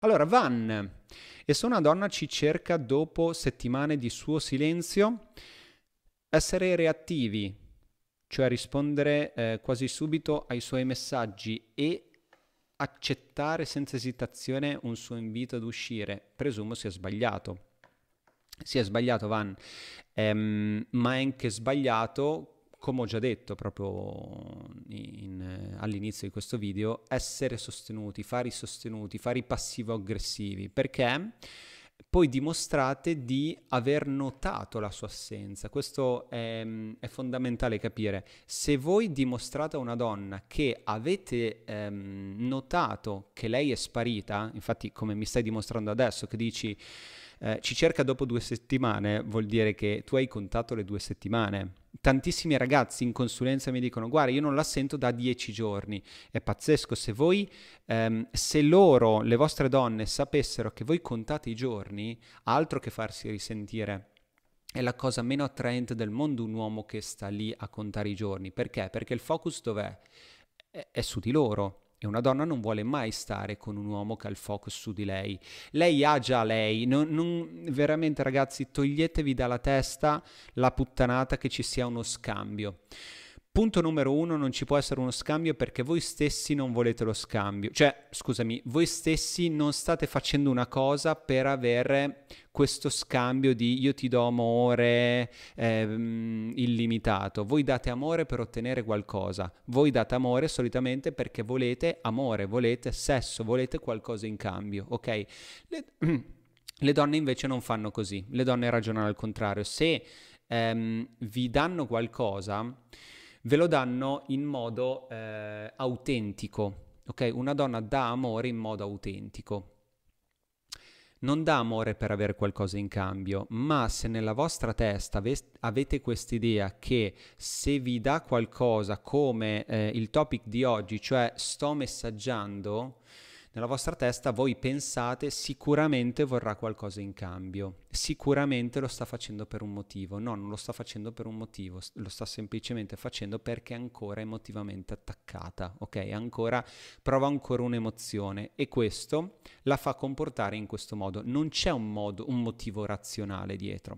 Allora, Van, e se una donna ci cerca dopo settimane di suo silenzio, essere reattivi, cioè rispondere eh, quasi subito ai suoi messaggi e accettare senza esitazione un suo invito ad uscire, presumo sia sbagliato. Si è sbagliato Van, ehm, ma è anche sbagliato come ho già detto proprio in, all'inizio di questo video, essere sostenuti, fare i sostenuti, fare i passivo-aggressivi, perché poi dimostrate di aver notato la sua assenza. Questo è, è fondamentale capire. Se voi dimostrate a una donna che avete ehm, notato che lei è sparita, infatti come mi stai dimostrando adesso, che dici eh, ci cerca dopo due settimane vuol dire che tu hai contato le due settimane. Tantissimi ragazzi in consulenza mi dicono guarda io non la sento da dieci giorni, è pazzesco se voi, ehm, se loro, le vostre donne sapessero che voi contate i giorni, altro che farsi risentire. È la cosa meno attraente del mondo un uomo che sta lì a contare i giorni. Perché? Perché il focus dov'è? È, è su di loro e una donna non vuole mai stare con un uomo che ha il focus su di lei. Lei ha già lei. Non, non, veramente, ragazzi, toglietevi dalla testa la puttanata che ci sia uno scambio. Punto numero uno, non ci può essere uno scambio perché voi stessi non volete lo scambio, cioè scusami, voi stessi non state facendo una cosa per avere questo scambio di io ti do amore ehm, illimitato, voi date amore per ottenere qualcosa, voi date amore solitamente perché volete amore, volete sesso, volete qualcosa in cambio, ok? Le, le donne invece non fanno così, le donne ragionano al contrario, se ehm, vi danno qualcosa ve lo danno in modo eh, autentico, ok? Una donna dà amore in modo autentico. Non dà amore per avere qualcosa in cambio, ma se nella vostra testa ave- avete quest'idea che se vi dà qualcosa come eh, il topic di oggi, cioè sto messaggiando, nella vostra testa voi pensate sicuramente vorrà qualcosa in cambio, sicuramente lo sta facendo per un motivo, no, non lo sta facendo per un motivo, lo sta semplicemente facendo perché è ancora emotivamente attaccata, ok? Ancora, prova ancora un'emozione e questo la fa comportare in questo modo, non c'è un, modo, un motivo razionale dietro.